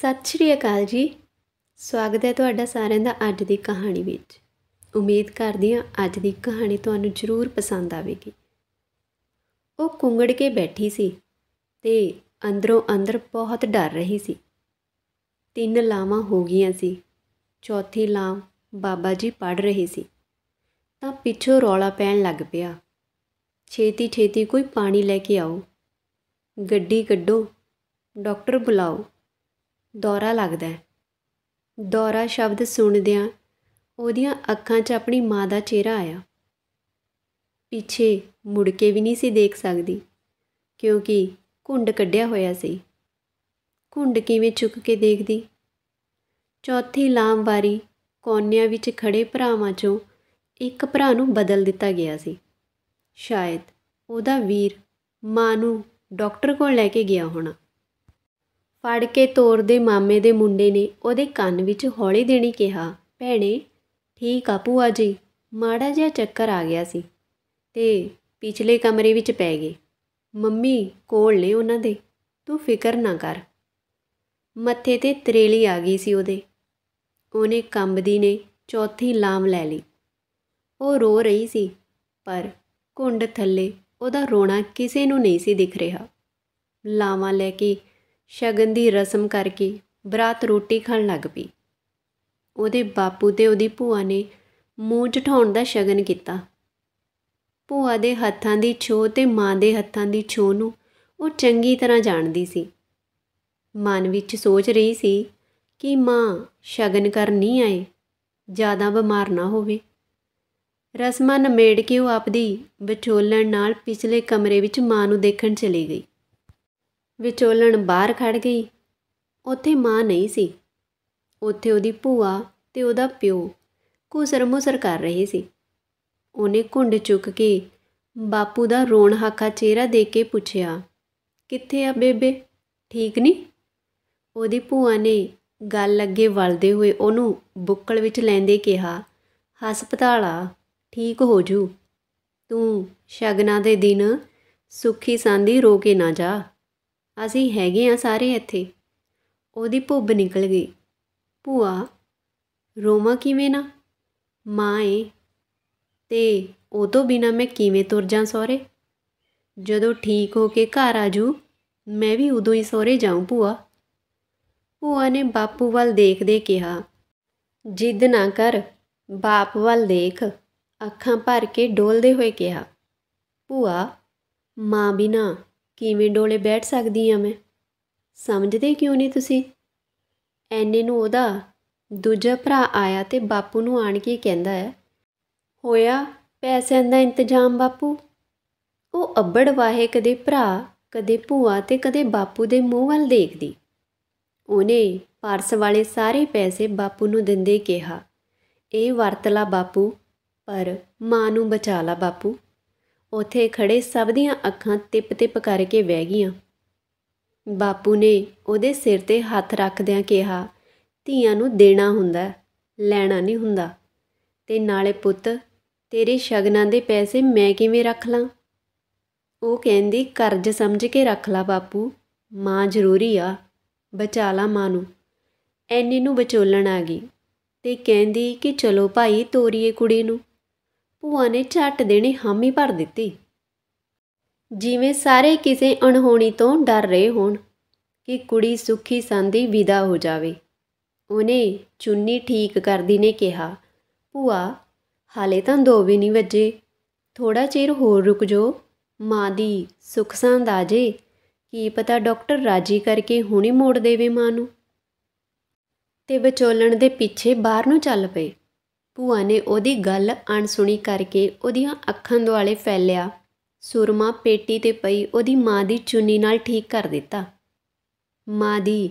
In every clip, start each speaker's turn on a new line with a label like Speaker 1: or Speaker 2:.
Speaker 1: ਸਤਿ ਸ਼੍ਰੀ ਅਕਾਲ ਜੀ ਸਵਾਗਤ ਹੈ ਤੁਹਾਡਾ ਸਾਰਿਆਂ ਦਾ ਅੱਜ ਦੀ ਕਹਾਣੀ ਵਿੱਚ ਉਮੀਦ ਕਰਦੀ ਹਾਂ ਅੱਜ ਦੀ ਕਹਾਣੀ ਤੁਹਾਨੂੰ ਜ਼ਰੂਰ ਪਸੰਦ ਆਵੇਗੀ ਉਹ ਕੁੰਗੜ ਕੇ ਬੈਠੀ ਸੀ ਤੇ ਅੰਦਰੋਂ ਅੰਦਰ ਬਹੁਤ ਡਰ ਰਹੀ ਸੀ ਤਿੰਨ ਲਾਵਾਂ ਹੋ ਗਈਆਂ ਸੀ ਚੌਥੀ ਲਾਵ ਬਾਬਾ ਜੀ ਪੜ ਰਹੇ ਸੀ ਤਾਂ ਪਿੱਛੋਂ ਰੌਲਾ ਪੈਣ ਲੱਗ ਪਿਆ ਛੇਤੀ ਛੇਤੀ ਕੋਈ ਪਾਣੀ ਲੈ ਕੇ ਆਓ ਗੱਡੀ ਕੱਢੋ ਡਾਕਟਰ ਬੁਲਾਓ ਦੌਰਾ ਲੱਗਦਾ ਹੈ ਦੌਰਾ ਸ਼ਬਦ ਸੁਣਦਿਆਂ ਉਹਦੀਆਂ ਅੱਖਾਂ 'ਚ ਆਪਣੀ ਮਾਂ ਦਾ ਚਿਹਰਾ ਆਇਆ ਪਿੱਛੇ ਮੁੜ ਕੇ ਵੀ ਨਹੀਂ ਸੀ ਦੇਖ ਸਕਦੀ ਕਿਉਂਕਿ ਕੁੰਡ ਕੱਢਿਆ ਹੋਇਆ ਸੀ ਕੁੰਡ ਕਿਵੇਂ ਚੁੱਕ ਕੇ ਦੇਖਦੀ ਚੌਥੀ ਲਾਮਵਾਰੀ ਕੋਨਿਆਂ ਵਿੱਚ ਖੜੇ ਭਰਾਵਾਂ 'ਚੋਂ ਇੱਕ ਭਰਾ ਨੂੰ ਬਦਲ ਦਿੱਤਾ ਗਿਆ ਸੀ ਸ਼ਾਇਦ ਉਹਦਾ ਵੀਰ ਮਾਂ ਨੂੰ ਡਾਕਟਰ ਕੋਲ ਲੈ ਕੇ ਗਿਆ ਹੋਣਾ ਫੜ ਕੇ ਤੋਰ ਦੇ ਮਾਮੇ ਦੇ ਮੁੰਡੇ ਨੇ ਉਹਦੇ ਕੰਨ ਵਿੱਚ ਹੌਲੀ ਦੇਣੀ ਕਿਹਾ ਭੈਣੇ ਠੀਕ ਆ ਪੂਆ ਜੀ ਮਾੜਾ ਜਿਹਾ ਚੱਕਰ ਆ ਗਿਆ ਸੀ ਤੇ ਪਿਛਲੇ ਕਮਰੇ ਵਿੱਚ ਪੈ ਗਏ ਮੰਮੀ ਕੋਲ ਨੇ ਉਹਨਾਂ ਦੇ ਤੂੰ ਫਿਕਰ ਨਾ ਕਰ ਮੱਥੇ ਤੇ ਤਰੇਲੀ ਆ ਗਈ ਸੀ ਉਹਦੇ ਉਹਨੇ ਕੰਬਦੀ ਨੇ ਚੌਥੀ ਲਾਮ ਲੈ ਲਈ ਉਹ ਰੋ ਰਹੀ ਸੀ ਪਰ ਕੁੰਡ ਥੱਲੇ ਉਹਦਾ ਰੋਣਾ ਕਿਸੇ ਨੂੰ ਨਹੀਂ ਸੀ ਦਿਖ ਰਿਹਾ ਲਾਵਾਂ ਲੈ ਕੇ ਸ਼ਗਨ ਦੀ ਰਸਮ ਕਰਕੇ ਬਰਾਤ ਰੋਟੀ ਖਾਣ ਲੱਗ ਪਈ ਉਹਦੇ ਬਾਪੂ ਤੇ ਉਹਦੀ ਭੂਆ ਨੇ ਮੂੰਹ ਝਟਾਉਣ ਦਾ ਸ਼ਗਨ ਕੀਤਾ ਭੂਆ ਦੇ ਹੱਥਾਂ ਦੀ ਛੋਹ ਤੇ ਮਾਂ ਦੇ ਹੱਥਾਂ ਦੀ ਛੋਹ ਨੂੰ ਉਹ ਚੰਗੀ ਤਰ੍ਹਾਂ ਜਾਣਦੀ ਸੀ ਮਨ ਵਿੱਚ ਸੋਚ ਰਹੀ ਸੀ ਕਿ ਮਾਂ ਸ਼ਗਨ ਕਰ ਨਹੀਂ ਆਏ ਜ਼ਿਆਦਾ ਬਿਮਾਰ ਨਾ ਹੋਵੇ ਰਸਮਾਂ ਨਮੇੜ ਕੇ ਉਹ ਆਪਦੀ ਵਿਚੋਲਣ ਨਾਲ ਪਿਛਲੇ ਕਮਰੇ ਵਿੱਚ ਮਾਂ ਨੂੰ ਦੇਖਣ ਚਲੀ ਗਈ ਵਿਚੋਲਣ ਬਾਹਰ ਖੜ ਗਈ ਉੱਥੇ ਮਾਂ ਨਹੀਂ ਸੀ ਉੱਥੇ ਉਹਦੀ ਭੂਆ ਤੇ ਉਹਦਾ ਪਿਓ ਕੁਸਰਮੁਸਰ ਕਰ ਰਹੇ ਸੀ ਉਹਨੇ ਕੁੰਡ ਚੁੱਕ ਕੇ ਬਾਪੂ ਦਾ ਰੋਣ ਹਾਕਾ ਚਿਹਰਾ ਦੇਖ ਕੇ ਪੁੱਛਿਆ ਕਿੱਥੇ ਆ ਬੇਬੇ ਠੀਕ ਨਹੀਂ ਉਹਦੀ ਭੂਆ ਨੇ ਗੱਲ ਅੱਗੇ ਵਲਦੇ ਹੋਏ ਉਹਨੂੰ ਬੁੱਕਲ ਵਿੱਚ ਲੈਂਦੇ ਕਿਹਾ ਹਸਪਤਾਲ ਆ ਠੀਕ ਹੋ ਜੂ ਤੂੰ ਸ਼ਗਨਾਂ ਦੇ ਦਿਨ ਸੁਖੀ ਸਾਂਦੀ ਰੋ ਕੇ ਨਾ ਜਾ ਅਸੀਂ ਹੈਗੇ ਆ ਸਾਰੇ ਇੱਥੇ ਉਹਦੀ ਭੁੱਬ ਨਿਕਲ ਗਈ ਭੂਆ ਰੋਮਾ ਕਿਵੇਂ ਨਾ ਮਾਏ ਤੇ ਉਹ ਤੋਂ ਬਿਨਾ ਮੈਂ ਕਿਵੇਂ ਤੁਰ ਜਾਂ ਸੋਰੇ ਜਦੋਂ ਠੀਕ ਹੋ ਕੇ ਘਰ ਆ ਜੂ ਮੈਂ ਵੀ ਉਦੋਂ ਹੀ ਸੋਰੇ ਜਾਉਂ ਭੂਆ ਭੂਆ ਨੇ ਬਾਪੂ ਵੱਲ ਦੇਖਦੇ ਕਿਹਾ ਜਿੱਦ ਨਾ ਕਰ ਬਾਪ ਵੱਲ ਦੇਖ ਅੱਖਾਂ ਭਰ ਕੇ ਡੋਲਦੇ ਹੋਏ ਕਿਹਾ ਭੂਆ ਮਾਂ ਬਿਨਾ ਕਿਵੇਂ ਡੋਲੇ ਬੈਠ ਸਕਦੀ ਆ ਮੈਂ ਸਮਝਦੇ ਕਿਉਂ ਨਹੀਂ ਤੁਸੀਂ ਐਨੇ ਨੂੰ ਉਹਦਾ ਦੂਜਾ ਭਰਾ ਆਇਆ ਤੇ ਬਾਪੂ ਨੂੰ ਆਣ ਕੇ ਕਹਿੰਦਾ ਹੈ ਹੋਇਆ ਪੈਸਿਆਂ ਦਾ ਇੰਤਜ਼ਾਮ ਬਾਪੂ ਉਹ ਅੱਬੜ ਵਾਹੇ ਕਦੇ ਭਰਾ ਕਦੇ ਭੂਆ ਤੇ ਕਦੇ ਬਾਪੂ ਦੇ ਮੂੰਹ ਵੱਲ ਦੇਖਦੀ ਉਹਨੇ ਪਾਰਸ ਵਾਲੇ ਸਾਰੇ ਪੈਸੇ ਬਾਪੂ ਨੂੰ ਦਿੰਦੇ ਕਿਹਾ ਇਹ ਵਰਤਲਾ ਬਾਪੂ ਪਰ ਮਾਂ ਨੂੰ ਬਚਾ ਲਾ ਬਾਪੂ ਉਥੇ ਖੜੇ ਸਭ ਦੀਆਂ ਅੱਖਾਂ ਤਿਪ-ਤਿਪ ਕਰਕੇ ਵਹਿ ਗਈਆਂ ਬਾਪੂ ਨੇ ਉਹਦੇ ਸਿਰ ਤੇ ਹੱਥ ਰੱਖਦਿਆਂ ਕਿਹਾ ਧੀਆਂ ਨੂੰ ਦੇਣਾ ਹੁੰਦਾ ਲੈਣਾ ਨਹੀਂ ਹੁੰਦਾ ਤੇ ਨਾਲੇ ਪੁੱਤ ਤੇਰੇ ਸ਼ਗਨਾਂ ਦੇ ਪੈਸੇ ਮੈਂ ਕਿਵੇਂ ਰੱਖ ਲਾਂ ਉਹ ਕਹਿੰਦੀ ਕਰਜ਼ ਸਮਝ ਕੇ ਰੱਖ ਲਾ ਬਾਪੂ ਮਾਂ ਜ਼ਰੂਰੀ ਆ ਬਚਾ ਲਾ ਮਾਂ ਨੂੰ ਐਨੇ ਨੂੰ ਵਿਚੋਲਣ ਆ ਗਈ ਤੇ ਕਹਿੰਦੀ ਕਿ ਚਲੋ ਭਾਈ ਤੋਰੀਏ ਕੁੜੀ ਨੂੰ ਭੂਆ ਨੇ ਛੱਟ ਦੇਣੀ ਹਾਮੀ ਭਰ ਦਿੱਤੀ ਜਿਵੇਂ ਸਾਰੇ ਕਿਸੇ ਅਣਹੋਣੀ ਤੋਂ ਡਰ ਰਹੇ ਹੋਣ ਕਿ ਕੁੜੀ ਸੁਖੀ ਸੰਦੀ ਵਿਦਾ ਹੋ ਜਾਵੇ ਉਹਨੇ ਚੁੰਨੀ ਠੀਕ ਕਰਦੀ ਨੇ ਕਿਹਾ ਭੂਆ ਹਾਲੇ ਤਾਂ ਦੋ ਵੀ ਨਹੀਂ ਵੱਜੇ ਥੋੜਾ ਚਿਰ ਹੋਰ ਰੁਕ ਜੋ ਮਾਂ ਦੀ ਸੁਖ ਸੰਦ ਆ ਜੇ ਕੀ ਪਤਾ ਡਾਕਟਰ ਰਾਜੀ ਕਰਕੇ ਹੁਣੇ ਮੋੜ ਦੇਵੇ ਮਾਂ ਨੂੰ ਤੇ ਵਿਚੋਲਣ ਦੇ ਪਿੱਛੇ ਬਾਹਰ ਨੂੰ ਚੱਲ ਪਏ ਭੂਆ ਨੇ ਉਹਦੀ ਗੱਲ ਅਣਸੁਣੀ ਕਰਕੇ ਉਹਦੀਆਂ ਅੱਖਾਂ ਦੁਆਲੇ ਫੈਲਿਆ ਸੁਰਮਾ ਪੇਟੀ ਤੇ ਪਈ ਉਹਦੀ ਮਾਂ ਦੀ ਚੁੰਨੀ ਨਾਲ ਠੀਕ ਕਰ ਦਿੱਤਾ ਮਾਂ ਦੀ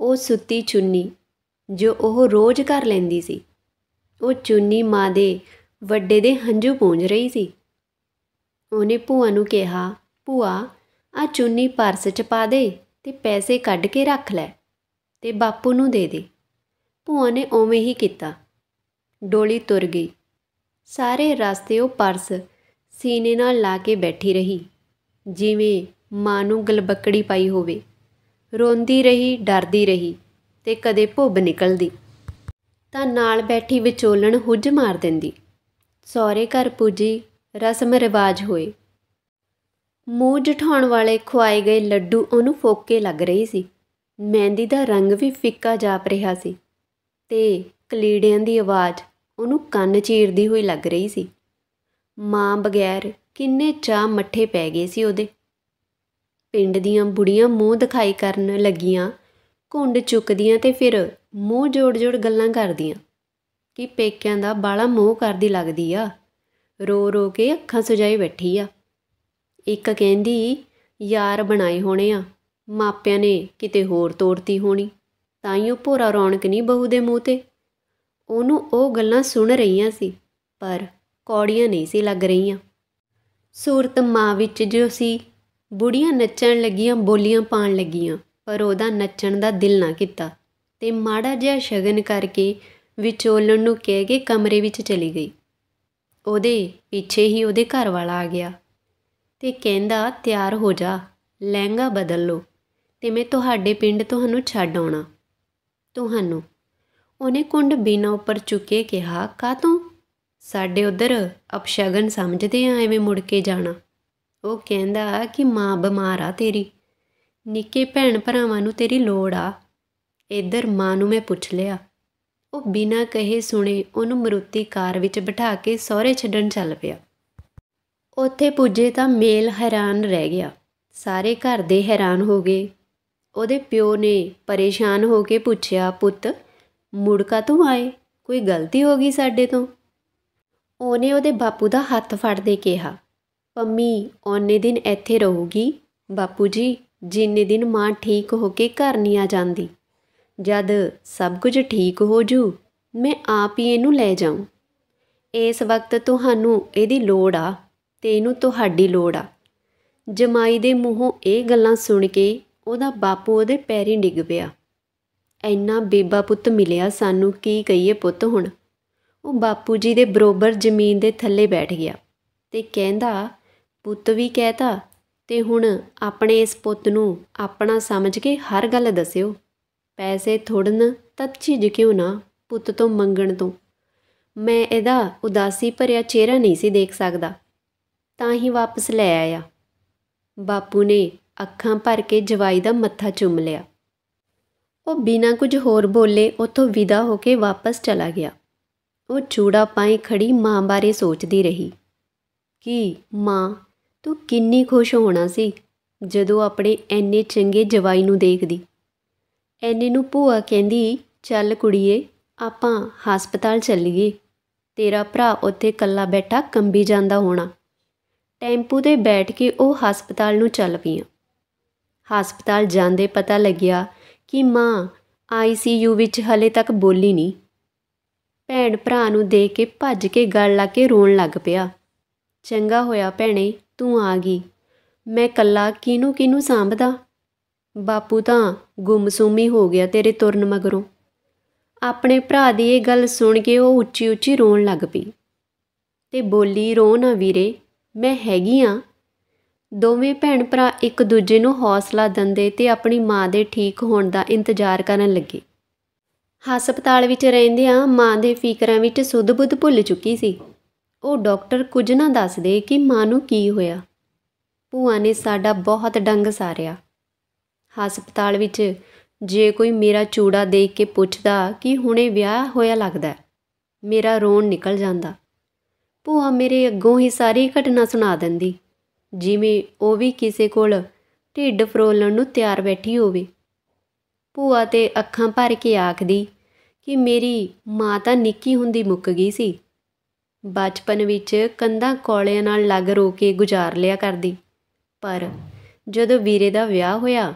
Speaker 1: ਉਹ ਸੁੱਤੀ ਚੁੰਨੀ ਜੋ ਉਹ ਰੋਜ਼ ਕਰ ਲੈਂਦੀ ਸੀ ਉਹ ਚੁੰਨੀ ਮਾਂ ਦੇ ਵੱਡੇ ਦੇ ਹੰਝੂ ਪੂੰਝ ਰਹੀ ਸੀ ਉਹਨੇ ਭੂਆ ਨੂੰ ਕਿਹਾ ਭੂਆ ਆ ਚੁੰਨੀ ਪਰਸ 'ਚ ਪਾ ਦੇ ਤੇ ਪੈਸੇ ਕੱਢ ਕੇ ਰੱਖ ਲੈ ਤੇ ਬਾਪੂ ਨੂੰ ਦੇ ਦੇ ਭੂਆ ਨੇ ਉਵੇਂ ਹੀ ਕੀਤਾ ਡੋਲੀ ਤੁਰ ਗਈ ਸਾਰੇ ਰਸਤੇ ਉਹ ਪਰਸ ਸੀਨੇ ਨਾਲ ਲਾ ਕੇ ਬੈਠੀ ਰਹੀ ਜਿਵੇਂ ਮਾਂ ਨੂੰ ਗਲਬੱਕੜੀ ਪਾਈ ਹੋਵੇ ਰੋਂਦੀ ਰਹੀ ਡਰਦੀ ਰਹੀ ਤੇ ਕਦੇ ਭੁੱਬ ਨਿਕਲਦੀ ਤਾਂ ਨਾਲ ਬੈਠੀ ਵਿਚੋਲਣ ਹੁੱਜ ਮਾਰ ਦਿੰਦੀ ਸਹੁਰੇ ਘਰ ਪੁੱਜੀ ਰਸਮ ਰਿਵਾਜ ਹੋਏ ਮੂੰਹ ਜਠਾਉਣ ਵਾਲੇ ਖੁਆਏ ਗਏ ਲੱਡੂ ਉਹਨੂੰ ਫੋਕੇ ਲੱਗ ਰਹੀ ਸੀ ਮਹਿੰਦੀ ਦਾ ਰੰਗ ਵੀ ਫਿੱਕਾ ਜਾਪ ਰਿਹਾ ਸੀ ਤੇ ਕਲੀੜਿਆਂ ਦੀ ਆਵਾਜ਼ ਉਹਨੂੰ ਕੰਨ ਚੀਰਦੀ ਹੋਈ ਲੱਗ ਰਹੀ ਸੀ ਮਾਂ ਬਗੈਰ ਕਿੰਨੇ ਚਾ ਮੱਠੇ ਪੈ ਗਏ ਸੀ ਉਹਦੇ ਪਿੰਡ ਦੀਆਂ ਬੁੜੀਆਂ ਮੂੰਹ ਦਿਖਾਈ ਕਰਨ ਲੱਗੀਆਂ ਕੁੰਡ ਚੁੱਕਦੀਆਂ ਤੇ ਫਿਰ ਮੂੰਹ ਜੋੜ-ਜੋੜ ਗੱਲਾਂ ਕਰਦੀਆਂ ਕਿ ਪੇਕਿਆਂ ਦਾ ਬਾਲਾ ਮੋਹ ਕਰਦੀ ਲੱਗਦੀ ਆ ਰੋ-ਰੋ ਕੇ ਅੱਖਾਂ ਸੁਜਾਈ ਬੈਠੀ ਆ ਇੱਕ ਕਹਿੰਦੀ ਯਾਰ ਬਣਾਏ ਹੋਣੇ ਆ ਮਾਪਿਆਂ ਨੇ ਕਿਤੇ ਹੋਰ ਤੋੜਤੀ ਹੋਣੀ ਤਾਂ ਹੀ ਉਹ ਭੋਰਾ ਰੌਣਕ ਨਹੀਂ ਬਹੂ ਦੇ ਮੂੰਹ ਤੇ ਉਹਨੂੰ ਉਹ ਗੱਲਾਂ ਸੁਣ ਰਹੀਆਂ ਸੀ ਪਰ ਕੌੜੀਆਂ ਨਹੀਂ ਸੀ ਲੱਗ ਰਹੀਆਂ ਸੂਰਤ ਮਾਂ ਵਿੱਚ ਜੋ ਸੀ ਬੁੜੀਆਂ ਨੱਚਣ ਲੱਗੀਆਂ ਬੋਲੀਆਂ ਪਾਣ ਲੱਗੀਆਂ ਪਰ ਉਹਦਾ ਨੱਚਣ ਦਾ ਦਿਲ ਨਾ ਕੀਤਾ ਤੇ ਮਾੜਾ ਜਿਹਾ ਸ਼ਗਨ ਕਰਕੇ ਵਿਚੋਲਣ ਨੂੰ ਕਹਿ ਕੇ ਕਮਰੇ ਵਿੱਚ ਚਲੀ ਗਈ ਉਹਦੇ ਪਿੱਛੇ ਹੀ ਉਹਦੇ ਘਰ ਵਾਲਾ ਆ ਗਿਆ ਤੇ ਕਹਿੰਦਾ ਤਿਆਰ ਹੋ ਜਾ ਲਹਿੰਗਾ ਬਦਲ ਲਓ ਤੇ ਮੈਂ ਤੁਹਾਡੇ ਪਿੰਡ ਤੁਹਾਨੂੰ ਛੱਡ ਆਉਣਾ ਤੁਹਾਨੂੰ ਉਹਨੇ ਕੁੰਡ ਬੀਨਾ ਉੱਪਰ ਚੁੱਕੇ ਕਿਹਾ ਕਾ ਤੂੰ ਸਾਡੇ ਉਧਰ ਅਪਸ਼ਗਨ ਸਮਝਦੇ ਆ ਐਵੇਂ ਮੁੜ ਕੇ ਜਾਣਾ ਉਹ ਕਹਿੰਦਾ ਕਿ ਮਾਂ ਬਿਮਾਰ ਆ ਤੇਰੀ ਨਿੱਕੇ ਭੈਣ ਭਰਾਵਾਂ ਨੂੰ ਤੇਰੀ ਲੋੜ ਆ ਇਧਰ ਮਾਂ ਨੂੰ ਮੈਂ ਪੁੱਛ ਲਿਆ ਉਹ ਬਿਨਾ ਕਹੇ ਸੁਣੇ ਉਹਨੂੰ ਮਰੂਤੀ ਕਾਰ ਵਿੱਚ ਬਿਠਾ ਕੇ ਸਹੁਰੇ ਛੱਡਣ ਚੱਲ ਪਿਆ ਉੱਥੇ ਪੁੱਜੇ ਤਾਂ ਮੇਲ ਹੈਰਾਨ ਰਹਿ ਗਿਆ ਸਾਰੇ ਘਰ ਦੇ ਹੈਰਾਨ ਹੋ ਗਏ ਉਹਦੇ ਪਿਓ ਨੇ ਪਰੇਸ਼ਾਨ ਹੋ ਕੇ ਪੁੱਛਿਆ ਪੁੱਤ ਮੁੜ ਕਾ ਤੂੰ ਆਏ ਕੋਈ ਗਲਤੀ ਹੋ ਗਈ ਸਾਡੇ ਤੋਂ ਉਹਨੇ ਉਹਦੇ ਬਾਪੂ ਦਾ ਹੱਥ ਫੜਦੇ ਕਿਹਾ ਪੰਮੀ ਉਹਨੇ ਦਿਨ ਇੱਥੇ ਰਹੂਗੀ ਬਾਪੂ ਜੀ ਜਿੰਨੇ ਦਿਨ ਮਾਂ ਠੀਕ ਹੋ ਕੇ ਘਰ ਨਹੀਂ ਆ ਜਾਂਦੀ ਜਦ ਸਭ ਕੁਝ ਠੀਕ ਹੋ ਜੂ ਮੈਂ ਆਪ ਹੀ ਇਹਨੂੰ ਲੈ ਜਾਉਂ ਇਸ ਵਕਤ ਤੁਹਾਨੂੰ ਇਹਦੀ ਲੋੜ ਆ ਤੇ ਇਹਨੂੰ ਤੁਹਾਡੀ ਲੋੜ ਆ ਜਮਾਈ ਦੇ ਮੂੰਹੋਂ ਇਹ ਗੱਲਾਂ ਸੁਣ ਕੇ ਉਹਦਾ ਬਾਪੂ ਉਹਦੇ ਪੈਰੀਂ ਡਿੱਗ ਪਿਆ ਐਨਾ ਬੇਬਾ ਪੁੱਤ ਮਿਲਿਆ ਸਾਨੂੰ ਕੀ ਕਹੀਏ ਪੁੱਤ ਹੁਣ ਉਹ ਬਾਪੂ ਜੀ ਦੇ ਬਰੋਬਰ ਜ਼ਮੀਨ ਦੇ ਥੱਲੇ ਬੈਠ ਗਿਆ ਤੇ ਕਹਿੰਦਾ ਪੁੱਤ ਵੀ ਕਹਿਤਾ ਤੇ ਹੁਣ ਆਪਣੇ ਇਸ ਪੁੱਤ ਨੂੰ ਆਪਣਾ ਸਮਝ ਕੇ ਹਰ ਗੱਲ ਦੱਸਿਓ ਪੈਸੇ ਥੋੜਨ ਤਾਂ ਝਿਜ ਕਿਉਂ ਨਾ ਪੁੱਤ ਤੋਂ ਮੰਗਣ ਤੋਂ ਮੈਂ ਇਹਦਾ ਉਦਾਸੀ ਭਰਿਆ ਚਿਹਰਾ ਨਹੀਂ ਸੀ ਦੇਖ ਸਕਦਾ ਤਾਂ ਹੀ ਵਾਪਸ ਲੈ ਆਇਆ ਬਾਪੂ ਨੇ ਅੱਖਾਂ ਭਰ ਕੇ ਜਵਾਈ ਦਾ ਮੱਥਾ ਚੁੰਮ ਲਿਆ ਉਹ ਬਿਨਾਂ ਕੁਝ ਹੋਰ ਬੋਲੇ ਉੱਥੋਂ ਵਿਦਾ ਹੋ ਕੇ ਵਾਪਸ ਚਲਾ ਗਿਆ ਉਹ ਚੂੜਾ ਪਾਈ ਖੜੀ ਮਾਂ ਬਾਰੇ ਸੋਚਦੀ ਰਹੀ ਕਿ ਮਾਂ ਤੂੰ ਕਿੰਨੀ ਖੁਸ਼ ਹੋਣਾ ਸੀ ਜਦੋਂ ਆਪਣੇ ਐਨੇ ਚੰਗੇ ਜਵਾਈ ਨੂੰ ਦੇਖਦੀ ਐਨੇ ਨੂੰ ਭੂਆ ਕਹਿੰਦੀ ਚੱਲ ਕੁੜੀਏ ਆਪਾਂ ਹਸਪਤਾਲ ਚੱਲੀਏ ਤੇਰਾ ਭਰਾ ਉੱਥੇ ਕੱਲਾ ਬੈਠਾ ਕੰਬੀ ਜਾਂਦਾ ਹੋਣਾ ਟੈਂਪੂ ਤੇ ਬੈਠ ਕੇ ਉਹ ਹਸਪਤਾਲ ਨੂੰ ਚੱਲ ਪਈਆਂ ਹਸਪਤਾਲ ਜਾਂਦੇ ਪਤਾ ਲੱਗਿਆ ਕਿ ਮਾਂ ਆਈਸੀਯੂ ਵਿੱਚ ਹਲੇ ਤੱਕ ਬੋਲੀ ਨਹੀਂ ਭੈਣ ਭਰਾ ਨੂੰ ਦੇਖ ਕੇ ਭੱਜ ਕੇ ਗਲ ਲਾ ਕੇ ਰੋਣ ਲੱਗ ਪਿਆ ਚੰਗਾ ਹੋਇਆ ਭੈਣੇ ਤੂੰ ਆ ਗਈ ਮੈਂ ਕੱਲਾ ਕਿਨੂੰ ਕਿਨੂੰ ਸਾਂਭਦਾ ਬਾਪੂ ਤਾਂ ਗੁੰਮਸੂਮੀ ਹੋ ਗਿਆ ਤੇਰੇ ਤੁਰਨ ਮਗਰੋਂ ਆਪਣੇ ਭਰਾ ਦੀ ਇਹ ਗੱਲ ਸੁਣ ਕੇ ਉਹ ਉੱਚੀ ਉੱਚੀ ਰੋਣ ਲੱਗ ਪਈ ਤੇ ਬੋਲੀ ਰੋ ਨਾ ਵੀਰੇ ਮੈਂ ਹੈਗੀ ਆ ਦੋਵੇਂ ਭੈਣ ਭਰਾ ਇੱਕ ਦੂਜੇ ਨੂੰ ਹੌਸਲਾ ਦਿੰਦੇ ਤੇ ਆਪਣੀ ਮਾਂ ਦੇ ਠੀਕ ਹੋਣ ਦਾ ਇੰਤਜ਼ਾਰ ਕਰਨ ਲੱਗੇ ਹਸਪਤਾਲ ਵਿੱਚ ਰਹਿੰਦੇ ਆ ਮਾਂ ਦੇ ਫਿਕਰਾਂ ਵਿੱਚ ਸੁੱਧ-ਬੁੱਧ ਭੁੱਲ ਚੁੱਕੀ ਸੀ ਉਹ ਡਾਕਟਰ ਕੁਝ ਨਾ ਦੱਸਦੇ ਕਿ ਮਾਂ ਨੂੰ ਕੀ ਹੋਇਆ ਭੂਆ ਨੇ ਸਾਡਾ ਬਹੁਤ ਡੰਗ ਸਾਰਿਆ ਹਸਪਤਾਲ ਵਿੱਚ ਜੇ ਕੋਈ ਮੇਰਾ ਚੂੜਾ ਦੇਖ ਕੇ ਪੁੱਛਦਾ ਕਿ ਹੁਣੇ ਵਿਆਹ ਹੋਇਆ ਲੱਗਦਾ ਮੇਰਾ ਰੋਣ ਨਿਕਲ ਜਾਂਦਾ ਭੂਆ ਮੇਰੇ ਅੱਗੋਂ ਹੀ ਸਾਰੀ ਘਟਨਾ ਸੁਣਾ ਦਿੰਦੀ ਜਿਵੇਂ ਉਹ ਵੀ ਕਿਸੇ ਕੋਲ ਢਿੱਡ ਫਰੋਲਣ ਨੂੰ ਤਿਆਰ ਬੈਠੀ ਹੋਵੇ ਭੂਆ ਤੇ ਅੱਖਾਂ ਭਰ ਕੇ ਆਖਦੀ ਕਿ ਮੇਰੀ ਮਾਂ ਤਾਂ ਨਿੱਕੀ ਹੁੰਦੀ ਮੁੱਕ ਗਈ ਸੀ ਬਚਪਨ ਵਿੱਚ ਕੰਧਾਂ ਕੋਲਿਆਂ ਨਾਲ ਲੱਗ ਰੋ ਕੇ ਗੁਜ਼ਾਰ ਲਿਆ ਕਰਦੀ ਪਰ ਜਦੋਂ ਵੀਰੇ ਦਾ ਵਿਆਹ ਹੋਇਆ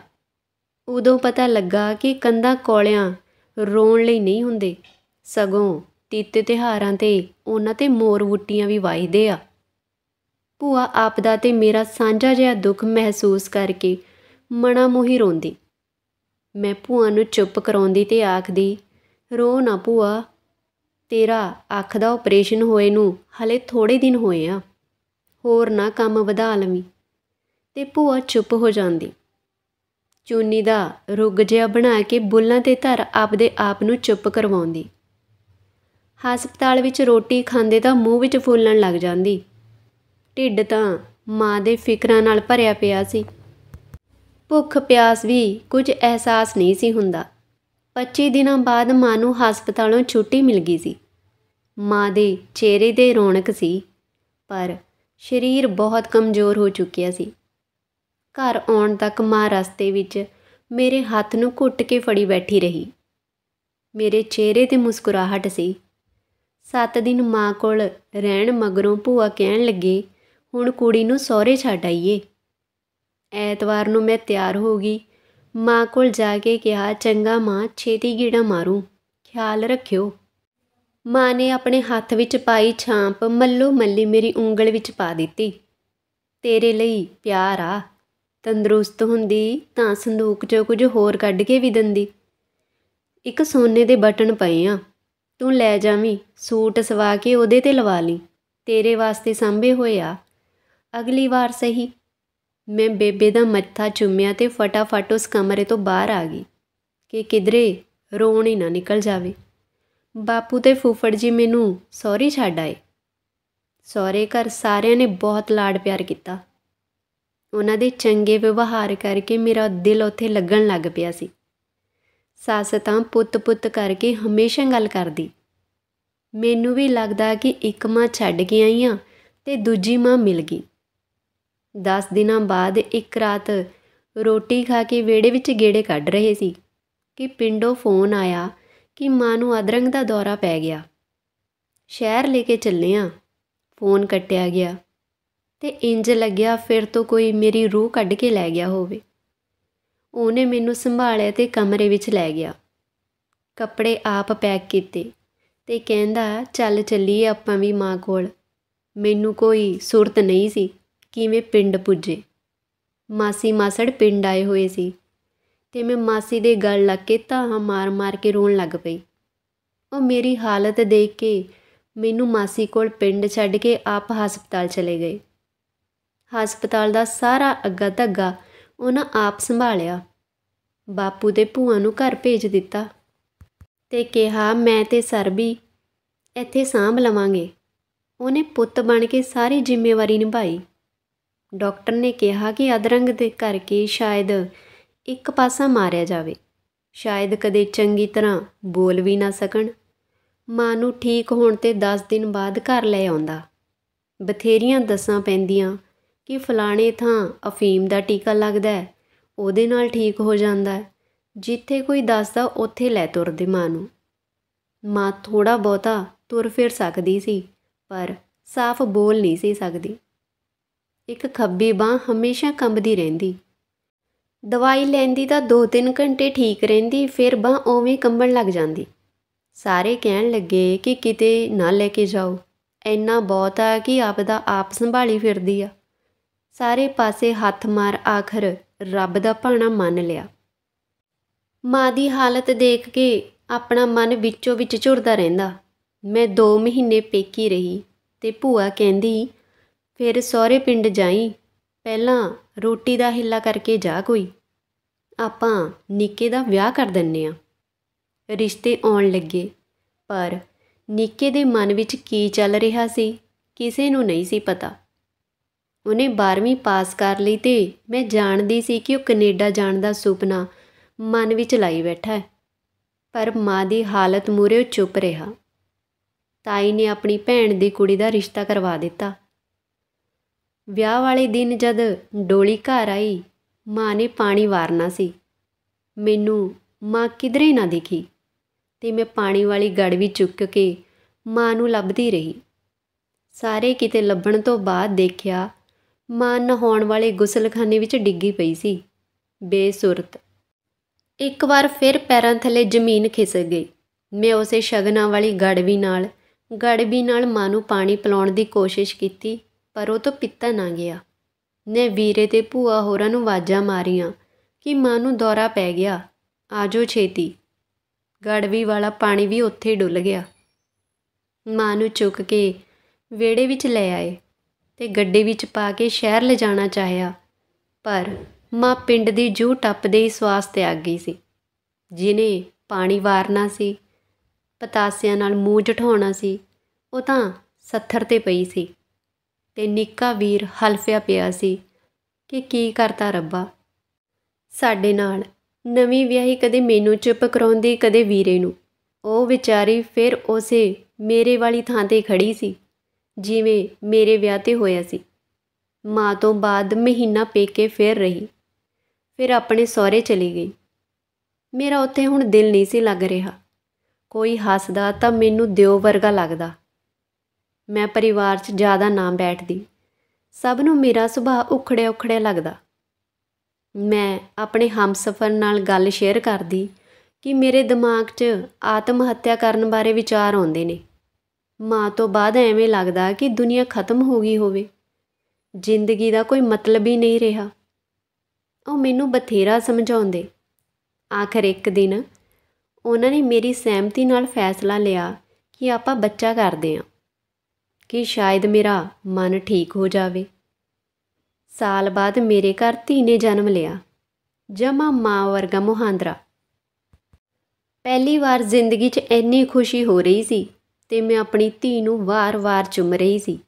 Speaker 1: ਉਦੋਂ ਪਤਾ ਲੱਗਾ ਕਿ ਕੰਧਾਂ ਕੋਲਿਆਂ ਰੋਣ ਲਈ ਨਹੀਂ ਹੁੰਦੇ ਸਗੋਂ ਤੀਤੇ ਤਿਹਾਰਾਂ ਤੇ ਉਹਨਾਂ ਤੇ ਮੋਰ ਬੁੱਟੀਆਂ ਵੀ ਵਾਹੀਦੇ ਆ ਭੂਆ ਆਪਦਾ ਤੇ ਮੇਰਾ ਸਾਂਝਾ ਜਿਹਾ ਦੁੱਖ ਮਹਿਸੂਸ ਕਰਕੇ ਮਣਾ ਮੋਹੀ ਰੋਂਦੀ ਮੈਂ ਭੂਆ ਨੂੰ ਚੁੱਪ ਕਰਾਉਂਦੀ ਤੇ ਆਖਦੀ ਰੋ ਨਾ ਭੂਆ ਤੇਰਾ ਅੱਖ ਦਾ ਆਪਰੇਸ਼ਨ ਹੋਏ ਨੂੰ ਹਲੇ ਥੋੜੇ ਦਿਨ ਹੋਏ ਆ ਹੋਰ ਨਾ ਕੰਮ ਵਧਾ ਲਵੀਂ ਤੇ ਭੂਆ ਚੁੱਪ ਹੋ ਜਾਂਦੀ ਚੁੰਨੀ ਦਾ ਰੁੱਗ ਜਿਹਾ ਬਣਾ ਕੇ ਬੁੱਲਾਂ ਤੇ ਧਰ ਆਪਦੇ ਆਪ ਨੂੰ ਚੁੱਪ ਕਰਵਾਉਂਦੀ ਹਸਪਤਾਲ ਵਿੱਚ ਰੋਟੀ ਖਾਂਦੇ ਤਾਂ ਮੂੰਹ ਵਿੱਚ ਫੁੱਲਣ ਲੱਗ ਜਾਂਦੀ ਢਿੱਡ ਤਾਂ ਮਾਂ ਦੇ ਫਿਕਰਾਂ ਨਾਲ ਭਰਿਆ ਪਿਆ ਸੀ ਭੁੱਖ ਪਿਆਸ ਵੀ ਕੁਝ ਅਹਿਸਾਸ ਨਹੀਂ ਸੀ ਹੁੰਦਾ 25 ਦਿਨਾਂ ਬਾਅਦ ਮਾਂ ਨੂੰ ਹਸਪਤਾਲੋਂ ਛੁੱਟੀ ਮਿਲ ਗਈ ਸੀ ਮਾਂ ਦੇ ਚਿਹਰੇ ਤੇ ਰੌਣਕ ਸੀ ਪਰ ਸਰੀਰ ਬਹੁਤ ਕਮਜ਼ੋਰ ਹੋ ਚੁੱਕਿਆ ਸੀ ਘਰ ਆਉਣ ਤੱਕ ਮਾਂ ਰਸਤੇ ਵਿੱਚ ਮੇਰੇ ਹੱਥ ਨੂੰ ਘੁੱਟ ਕੇ ਫੜੀ ਬੈਠੀ ਰਹੀ ਮੇਰੇ ਚਿਹਰੇ ਤੇ ਮੁਸਕਰਾਹਟ ਸੀ 7 ਦਿਨ ਮਾਂ ਕੋਲ ਰਹਿਣ ਮਗਰੋਂ ਭੂਆ ਕਹਿਣ ਲੱਗੇ ਹੁਣ ਕੁੜੀ ਨੂੰ ਸਹੁਰੇ ਛੱਡ ਆਈਏ ਐਤਵਾਰ ਨੂੰ ਮੈਂ ਤਿਆਰ ਹੋ ਗਈ ਮਾਂ ਕੋਲ ਜਾ ਕੇ ਕਿਹਾ ਚੰਗਾ ਮਾਂ ਛੇਤੀ ਗੀੜਾ ਮਾਰੂ ਖਿਆਲ ਰੱਖਿਓ ਮਾਂ ਨੇ ਆਪਣੇ ਹੱਥ ਵਿੱਚ ਪਾਈ ਛਾਂਪ ਮੱਲੋ ਮੱਲੀ ਮੇਰੀ ਉਂਗਲ ਵਿੱਚ ਪਾ ਦਿੱਤੀ ਤੇਰੇ ਲਈ ਪਿਆਰ ਆ ਤੰਦਰੁਸਤ ਹੁੰਦੀ ਤਾਂ ਸੰਦੂਕ 'ਚੋਂ ਕੁਝ ਹੋਰ ਕੱਢ ਕੇ ਵੀ ਦਿੰਦੀ ਇੱਕ ਸੋਨੇ ਦੇ ਬਟਨ ਪਏ ਆ ਤੂੰ ਲੈ ਜਾਵੀਂ ਸੂਟ ਸਵਾ ਕੇ ਉਹਦੇ ਤੇ ਲਵਾ ਲਈ ਤੇਰੇ ਵਾਸਤੇ ਸੰਭੇ ਹੋਇਆ ਅਗਲੀ ਵਾਰ ਸਹੀ ਮੈਂ ਬੇਬੇ ਦਾ ਮੱਥਾ ਚੁੰਮਿਆ ਤੇ ਫਟਾਫਟ ਉਸ ਕਮਰੇ ਤੋਂ ਬਾਹਰ ਆ ਗਈ ਕਿ ਕਿਧਰੇ ਰੋਣ ਹੀ ਨਾ ਨਿਕਲ ਜਾਵੇ ਬਾਪੂ ਤੇ ਫੁੱਫੜ ਜੀ ਮੈਨੂੰ ਸੌਰੀ ਛੱਡ ਆਏ ਸੌਰੇ ਘਰ ਸਾਰਿਆਂ ਨੇ ਬਹੁਤ ਲਾਡ ਪਿਆਰ ਕੀਤਾ ਉਹਨਾਂ ਦੇ ਚੰਗੇ ਵਿਵਹਾਰ ਕਰਕੇ ਮੇਰਾ ਦਿਲ ਉੱਥੇ ਲੱਗਣ ਲੱਗ ਪਿਆ ਸੀ ਸੱਸ ਤਾਂ ਪੁੱਤ-ਪੁੱਤ ਕਰਕੇ ਹਮੇਸ਼ਾ ਗੱਲ ਕਰਦੀ ਮੈਨੂੰ ਵੀ ਲੱਗਦਾ ਕਿ ਇੱਕ ਮਾਂ ਛੱਡ ਗਈਆਂ ਆਈ ਆ ਤੇ ਦੂਜੀ ਮਾਂ ਮਿਲ ਗਈ 10 ਦਿਨਾਂ ਬਾਅਦ ਇੱਕ ਰਾਤ ਰੋਟੀ ਖਾ ਕੇ ਵਿਹੜੇ ਵਿੱਚ ਗੇੜੇ ਕੱਢ ਰਹੇ ਸੀ ਕਿ ਪਿੰਡੋਂ ਫੋਨ ਆਇਆ ਕਿ ਮਾਂ ਨੂੰ ਅਦਰੰਗ ਦਾ ਦੌਰਾ ਪੈ ਗਿਆ ਸ਼ਹਿਰ ਲੈ ਕੇ ਚੱਲੇ ਆ ਫੋਨ ਕੱਟਿਆ ਗਿਆ ਤੇ ਇੰਜ ਲੱਗਿਆ ਫਿਰ ਤੋਂ ਕੋਈ ਮੇਰੀ ਰੂਹ ਕੱਢ ਕੇ ਲੈ ਗਿਆ ਹੋਵੇ ਉਹਨੇ ਮੈਨੂੰ ਸੰਭਾਲਿਆ ਤੇ ਕਮਰੇ ਵਿੱਚ ਲੈ ਗਿਆ ਕੱਪੜੇ ਆਪ ਪੈਕ ਕੀਤੇ ਤੇ ਕਹਿੰਦਾ ਚੱਲ ਚੱਲੀਏ ਆਪਾਂ ਵੀ ਮਾਂ ਕੋਲ ਮੈਨੂੰ ਕੋਈ ਸੁਰਤ ਨਹੀਂ ਸੀ ਕਿਵੇਂ ਪਿੰਡ ਪੁੱਜੇ ਮਾਸੀ ਮਾਸੜ ਪਿੰਡ ਆਏ ਹੋਏ ਸੀ ਤੇ ਮੈਂ ਮਾਸੀ ਦੇ ਗਲ ਲੱਗ ਕੇ ਤਾਂ ਮਾਰ-ਮਾਰ ਕੇ ਰੋਣ ਲੱਗ ਪਈ ਉਹ ਮੇਰੀ ਹਾਲਤ ਦੇਖ ਕੇ ਮੈਨੂੰ ਮਾਸੀ ਕੋਲ ਪਿੰਡ ਛੱਡ ਕੇ ਆਪ ਹਸਪਤਾਲ ਚਲੇ ਗਏ ਹਸਪਤਾਲ ਦਾ ਸਾਰਾ ਅੱਗਾ ਧੱਗਾ ਉਹਨਾਂ ਆਪ ਸੰਭਾਲਿਆ ਬਾਪੂ ਦੇ ਭੂਆ ਨੂੰ ਘਰ ਭੇਜ ਦਿੱਤਾ ਤੇ ਕਿਹਾ ਮੈਂ ਤੇ ਸਰਬੀ ਇੱਥੇ ਸਾਂਭ ਲਵਾਂਗੇ ਉਹਨੇ ਪੁੱਤ ਬਣ ਕੇ ਸਾਰੀ ਜ਼ਿੰਮੇਵਾਰੀ ਨਿਭਾਈ ਡਾਕਟਰ ਨੇ ਕਿਹਾ ਕਿ ਅਧਰੰਗ ਦੇ ਕਰਕੇ ਸ਼ਾਇਦ ਇੱਕ ਪਾਸਾ ਮਾਰਿਆ ਜਾਵੇ ਸ਼ਾਇਦ ਕਦੇ ਚੰਗੀ ਤਰ੍ਹਾਂ ਬੋਲ ਵੀ ਨਾ ਸਕਣ ਮਾਂ ਨੂੰ ਠੀਕ ਹੋਣ ਤੇ 10 ਦਿਨ ਬਾਅਦ ਘਰ ਲੈ ਆਉਂਦਾ ਬਥੇਰੀਆਂ ਦਸਾਂ ਪੈਂਦੀਆਂ ਕਿ ਫਲਾਣੇ ਥਾਂ ਅਫੀਮ ਦਾ ਟੀਕਾ ਲੱਗਦਾ ਉਹਦੇ ਨਾਲ ਠੀਕ ਹੋ ਜਾਂਦਾ ਜਿੱਥੇ ਕੋਈ ਦੱਸਦਾ ਉੱਥੇ ਲੈ ਤੁਰਦੇ ਮਾਂ ਨੂੰ ਮਾਂ ਥੋੜਾ ਬਹੁਤਾ ਤੁਰ ਫਿਰ ਸਕਦੀ ਸੀ ਪਰ ਸਾਫ਼ ਬੋਲ ਨਹੀਂ ਸੀ ਸਕਦੀ ਇੱਕ ਖੱਬੀ ਬਾਹ ਹਮੇਸ਼ਾ ਕੰਬਦੀ ਰਹਿੰਦੀ ਦਵਾਈ ਲੈਂਦੀ ਤਾਂ 2-3 ਘੰਟੇ ਠੀਕ ਰਹਿੰਦੀ ਫਿਰ ਬਾਹ ਓਵੇਂ ਕੰਬਣ ਲੱਗ ਜਾਂਦੀ ਸਾਰੇ ਕਹਿਣ ਲੱਗੇ ਕਿ ਕਿਤੇ ਨਾ ਲੈ ਕੇ ਜਾਓ ਐਨਾ ਬਹੁਤ ਆ ਕਿ ਆਪ ਦਾ ਆਪ ਸੰਭਾਲੀ ਫਿਰਦੀ ਆ ਸਾਰੇ ਪਾਸੇ ਹੱਥ ਮਾਰ ਆਖਰ ਰੱਬ ਦਾ ਭਾਣਾ ਮੰਨ ਲਿਆ ਮਾਂ ਦੀ ਹਾਲਤ ਦੇਖ ਕੇ ਆਪਣਾ ਮਨ ਵਿੱਚੋਂ ਵਿੱਚ ਝੁਰਦਾ ਰਹਿੰਦਾ ਮੈਂ 2 ਮਹੀਨੇ ਪੇਕੀ ਰਹੀ ਤੇ ਭੂਆ ਕਹਿੰਦੀ ਫਿਰ ਸਹੁਰੇ ਪਿੰਡ ਜਾਈ ਪਹਿਲਾਂ ਰੋਟੀ ਦਾ ਹਿੱਲਾ ਕਰਕੇ ਜਾ ਕੋਈ ਆਪਾਂ ਨਿੱਕੇ ਦਾ ਵਿਆਹ ਕਰ ਦਿੰਨੇ ਆ ਰਿਸ਼ਤੇ ਆਉਣ ਲੱਗੇ ਪਰ ਨਿੱਕੇ ਦੇ ਮਨ ਵਿੱਚ ਕੀ ਚੱਲ ਰਿਹਾ ਸੀ ਕਿਸੇ ਨੂੰ ਨਹੀਂ ਸੀ ਪਤਾ ਉਹਨੇ 12ਵੀਂ ਪਾਸ ਕਰ ਲਈ ਤੇ ਮੈਂ ਜਾਣਦੀ ਸੀ ਕਿ ਉਹ ਕੈਨੇਡਾ ਜਾਣ ਦਾ ਸੁਪਨਾ ਮਨ ਵਿੱਚ ਲਾਈ ਬੈਠਾ ਹੈ ਪਰ ਮਾਂ ਦੀ ਹਾਲਤ ਮੂਰੇ ਚੁੱਪ ਰਿਹਾ ਤਾਈ ਨੇ ਆਪਣੀ ਭੈਣ ਦੀ ਕੁੜੀ ਦਾ ਰਿਸ਼ਤਾ ਕਰਵਾ ਦਿੱਤਾ ਵਿਆਹ ਵਾਲੇ ਦਿਨ ਜਦ ਡੋਲੀ ਘਰ ਆਈ ਮਾਂ ਨੇ ਪਾਣੀ ਵਾਰਨਾ ਸੀ ਮੈਨੂੰ ਮਾਂ ਕਿਧਰੇ ਨਾ ਦਿਖੀ ਤੇ ਮੈਂ ਪਾਣੀ ਵਾਲੀ ਗੜਵੀ ਚੁੱਕ ਕੇ ਮਾਂ ਨੂੰ ਲੱਭਦੀ ਰਹੀ ਸਾਰੇ ਕਿਤੇ ਲੱਭਣ ਤੋਂ ਬਾਅਦ ਦੇਖਿਆ ਮਾਂ ਨਹਾਉਣ ਵਾਲੇ ਗੁਸਲਖਾਨੇ ਵਿੱਚ ਡਿੱਗੀ ਪਈ ਸੀ ਬੇਸੁਰਤ ਇੱਕ ਵਾਰ ਫਿਰ ਪੈਰਾਂ ਥੱਲੇ ਜ਼ਮੀਨ ਖਿਸਕ ਗਈ ਮੈਂ ਉਸੇ ਸ਼ਗਨਾਂ ਵਾਲੀ ਗੜਵੀ ਨਾਲ ਗੜਵੀ ਨਾਲ ਮਾਂ ਨੂੰ ਪਾਣੀ ਪਿਲਾਉਣ ਦੀ ਕੋਸ਼ਿਸ਼ ਕੀਤੀ ਪਰ ਉਹ ਤੋਂ ਪਿੱਤਾ ਨਾ ਗਿਆ ਨੇ ਵੀਰੇ ਤੇ ਭੂਆ ਹੋਰਾਂ ਨੂੰ ਵਾਜਾ ਮਾਰੀਆਂ ਕਿ ਮਾਂ ਨੂੰ ਦੌਰਾ ਪੈ ਗਿਆ ਆਜੋ ਛੇਤੀ ਗੜਵੀ ਵਾਲਾ ਪਾਣੀ ਵੀ ਉੱਥੇ ਡੁੱਲ ਗਿਆ ਮਾਂ ਨੂੰ ਚੁੱਕ ਕੇ ਵਿਹੜੇ ਵਿੱਚ ਲੈ ਆਏ ਤੇ ਗੱਡੇ ਵਿੱਚ ਪਾ ਕੇ ਸ਼ਹਿਰ ਲਿਜਾਣਾ ਚਾਹਿਆ ਪਰ ਮਾਂ ਪਿੰਡ ਦੀ ਜੂ ਟੱਪਦੇ ਹੀ ਸਵਾਸ ਤੇ ਆ ਗਈ ਸੀ ਜਿਨੇ ਪਾਣੀ ਵਾਰਨਾ ਸੀ ਪਤਾਸਿਆਂ ਨਾਲ ਮੂੰਹ ਝਟਾਉਣਾ ਸੀ ਉਹ ਤਾਂ ਸੱਥਰ ਤੇ ਪਈ ਸੀ ਤੇ ਨਿੱਕਾ ਵੀਰ ਹਲਫਿਆ ਪਿਆ ਸੀ ਕਿ ਕੀ ਕਰਤਾ ਰੱਬਾ ਸਾਡੇ ਨਾਲ ਨਵੀਂ ਵਿਆਹੀ ਕਦੇ ਮੈਨੂੰ ਚੁੱਪ ਕਰਾਉਂਦੀ ਕਦੇ ਵੀਰੇ ਨੂੰ ਉਹ ਵਿਚਾਰੀ ਫਿਰ ਉਸੇ ਮੇਰੇ ਵਾਲੀ ਥਾਂ ਤੇ ਖੜੀ ਸੀ ਜਿਵੇਂ ਮੇਰੇ ਵਿਆਹ ਤੇ ਹੋਇਆ ਸੀ ਮਾਂ ਤੋਂ ਬਾਅਦ ਮਹੀਨਾ ਪੇਕੇ ਫਿਰ ਰਹੀ ਫਿਰ ਆਪਣੇ ਸਹੁਰੇ ਚਲੀ ਗਈ ਮੇਰਾ ਉੱਥੇ ਹੁਣ ਦਿਲ ਨਹੀਂ ਸੀ ਲੱਗ ਰਿਹਾ ਕੋਈ ਹੱਸਦਾ ਤਾਂ ਮੈਨੂੰ ਦਿਓ ਵਰਗਾ ਲੱਗਦਾ ਮੈਂ ਪਰਿਵਾਰ 'ਚ ਜ਼ਿਆਦਾ ਨਾ ਬੈਠਦੀ ਸਭ ਨੂੰ ਮੇਰਾ ਸੁਭਾਅ ਉਖੜਿਆ ਉਖੜਿਆ ਲੱਗਦਾ ਮੈਂ ਆਪਣੇ ਹਮਸਫਰ ਨਾਲ ਗੱਲ ਸ਼ੇਅਰ ਕਰਦੀ ਕਿ ਮੇਰੇ ਦਿਮਾਗ 'ਚ ਆਤਮ ਹੱਤਿਆ ਕਰਨ ਬਾਰੇ ਵਿਚਾਰ ਆਉਂਦੇ ਨੇ ਮਾਂ ਤੋਂ ਬਾਅਦ ਐਵੇਂ ਲੱਗਦਾ ਕਿ ਦੁਨੀਆ ਖਤਮ ਹੋ ਗਈ ਹੋਵੇ ਜ਼ਿੰਦਗੀ ਦਾ ਕੋਈ ਮਤਲਬ ਹੀ ਨਹੀਂ ਰਿਹਾ ਉਹ ਮੈਨੂੰ ਬਥੇਰਾ ਸਮਝਾਉਂਦੇ ਆਖਰ ਇੱਕ ਦਿਨ ਉਹਨਾਂ ਨੇ ਮੇਰੀ ਸਹਿਮਤੀ ਨਾਲ ਫੈਸਲਾ ਲਿਆ ਕਿ ਆਪਾਂ ਬੱਚਾ ਕਰਦੇ ਆਂ ਕਿ ਸ਼ਾਇਦ ਮੇਰਾ ਮਨ ਠੀਕ ਹੋ ਜਾਵੇ ਸਾਲ ਬਾਅਦ ਮੇਰੇ ਘਰ ਧੀ ਨੇ ਜਨਮ ਲਿਆ ਜਮਾ ਮਾਂ ਵਰਗਾ ਮੋਹਾਂਦਰਾ ਪਹਿਲੀ ਵਾਰ ਜ਼ਿੰਦਗੀ 'ਚ ਇੰਨੀ ਖੁਸ਼ੀ ਹੋ ਰਹੀ ਸੀ ਤੇ ਮੈਂ ਆਪਣੀ ਧੀ ਨੂੰ ਵਾਰ-ਵਾਰ ਚੁੰਮ ਰਹੀ ਸੀ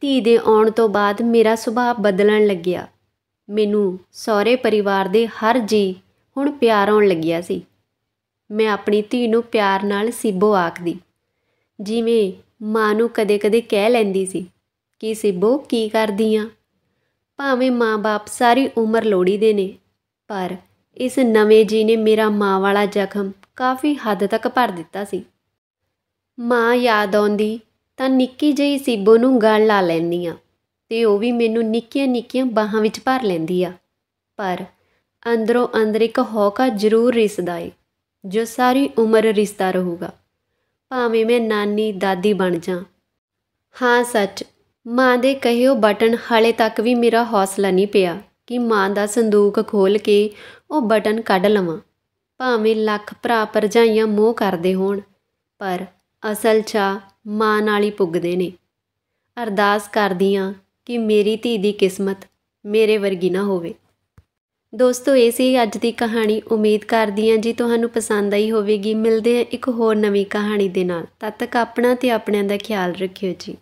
Speaker 1: ਧੀ ਦੇ ਆਉਣ ਤੋਂ ਬਾਅਦ ਮੇਰਾ ਸੁਭਾਅ ਬਦਲਣ ਲੱਗਿਆ ਮੈਨੂੰ ਸਹੁਰੇ ਪਰਿਵਾਰ ਦੇ ਹਰ ਜੀ ਹੁਣ ਪਿਆਰ ਆਉਣ ਲੱਗਿਆ ਸੀ ਮੈਂ ਆਪਣੀ ਧੀ ਨੂੰ ਪਿਆਰ ਨਾਲ ਸਿੱਬੋ ਆਖਦੀ ਜਿਵੇਂ ਮਾਂ ਨੂੰ ਕਦੇ-ਕਦੇ ਕਹਿ ਲੈਂਦੀ ਸੀ ਕਿ ਸਿੱਬੋ ਕੀ ਕਰਦੀ ਆ ਭਾਵੇਂ ਮਾਂ-ਬਾਪ ਸਾਰੀ ਉਮਰ ਲੋੜੀਦੇ ਨੇ ਪਰ ਇਸ ਨਵੇਂ ਜੀ ਨੇ ਮੇਰਾ ਮਾਂ ਵਾਲਾ ਜ਼ਖਮ ਕਾਫੀ ਹੱਦ ਤੱਕ ਭਰ ਦਿੱਤਾ ਸੀ ਮਾਂ ਯਾਦ ਆਉਂਦੀ ਤਾਂ ਨਿੱਕੀ ਜਿਹੀ ਸਿੱਬੋ ਨੂੰ ਗਲ ਲਾ ਲੈਂਦੀ ਆ ਤੇ ਉਹ ਵੀ ਮੈਨੂੰ ਨਿੱਕੀਆਂ-ਨਿੱਕੀਆਂ ਬਾਹਾਂ ਵਿੱਚ ਭਰ ਲੈਂਦੀ ਆ ਪਰ ਅੰਦਰੋਂ ਅੰਦਰ ਇੱਕ ਹੌਕਾ ਜ਼ਰੂਰ ਰਿਸਦਾ ਏ ਜੋ ਸਾਰੀ ਉਮਰ ਰਿਸਦਾ ਰਹੂਗਾ ਭਾਵੇਂ ਮੈਂ ਨਾਨੀ ਦਾਦੀ ਬਣ ਜਾ ਹਾਂ ਸੱਚ ਮਾਂ ਦੇ ਕਹੇ ਉਹ ਬਟਨ ਹਾਲੇ ਤੱਕ ਵੀ ਮੇਰਾ ਹੌਸਲਾ ਨਹੀਂ ਪਿਆ ਕਿ ਮਾਂ ਦਾ ਸੰਦੂਕ ਖੋਲ ਕੇ ਉਹ ਬਟਨ ਕੱਢ ਲਵਾਂ ਭਾਵੇਂ ਲੱਖ ਭਰਾ ਪਰਜਾਈਆਂ ਮੋਹ ਕਰਦੇ ਹੋਣ ਪਰ ਅਸਲ ਚਾ ਮਾਂ ਨਾਲ ਹੀ ਪੁੱਗਦੇ ਨੇ ਅਰਦਾਸ ਕਰਦੀਆਂ ਕਿ ਮੇਰੀ ਧੀ ਦੀ ਕਿਸਮਤ ਮੇਰੇ ਵਰਗੀ ਨਾ ਹੋਵੇ ਦੋਸਤੋ ਇਹ ਸੀ ਅੱਜ ਦੀ ਕਹਾਣੀ ਉਮੀਦ ਕਰਦੀ ਹਾਂ ਜੀ ਤੁਹਾਨੂੰ ਪਸੰਦ ਆਈ ਹੋਵੇਗੀ ਮਿਲਦੇ ਹਾਂ ਇੱਕ ਹੋਰ ਨਵੀਂ ਕਹਾਣੀ ਦੇ ਨਾਲ ਤਦ ਤੱਕ ਆਪਣਾ ਤੇ ਆਪਣਿਆਂ ਦਾ ਖਿਆਲ ਰੱਖਿਓ ਜੀ